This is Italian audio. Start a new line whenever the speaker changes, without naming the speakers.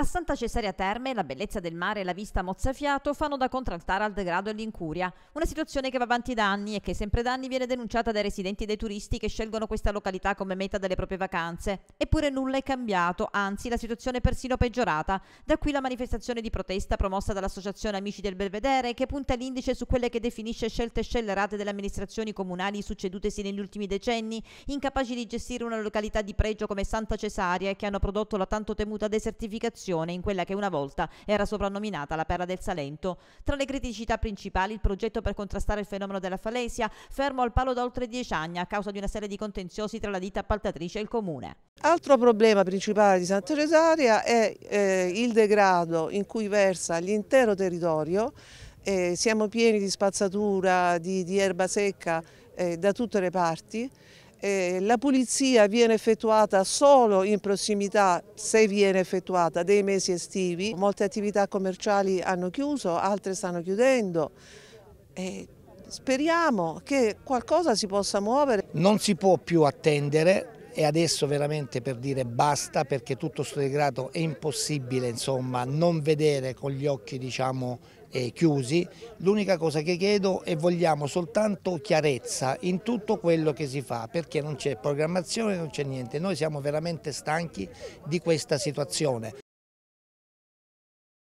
A Santa Cesarea Terme la bellezza del mare e la vista mozzafiato fanno da contraltare al degrado e all'incuria, una situazione che va avanti da anni e che sempre da anni viene denunciata dai residenti e dai turisti che scelgono questa località come meta delle proprie vacanze. Eppure nulla è cambiato, anzi la situazione è persino peggiorata. Da qui la manifestazione di protesta promossa dall'associazione Amici del Belvedere che punta l'indice su quelle che definisce scelte scellerate delle amministrazioni comunali succedutesi negli ultimi decenni, incapaci di gestire una località di pregio come Santa Cesarea e che hanno prodotto la tanto temuta desertificazione costruzione in quella che una volta era soprannominata la Perla del Salento. Tra le criticità principali il progetto per contrastare il fenomeno della falesia, fermo al palo da oltre dieci anni a causa di una serie di contenziosi tra la ditta appaltatrice e il comune.
Altro problema principale di Santa Cesaria è eh, il degrado in cui versa l'intero territorio eh, siamo pieni di spazzatura, di, di erba secca eh, da tutte le parti eh, la pulizia viene effettuata solo in prossimità, se viene effettuata, dei mesi estivi. Molte attività commerciali hanno chiuso, altre stanno chiudendo. Eh, speriamo che qualcosa si possa muovere. Non si
può più attendere e adesso veramente per dire basta perché tutto questo degrado è impossibile insomma, non vedere con gli occhi diciamo, eh, chiusi. L'unica cosa che chiedo è vogliamo soltanto chiarezza in tutto quello che si fa perché non c'è programmazione, non c'è niente. Noi siamo veramente stanchi di questa situazione.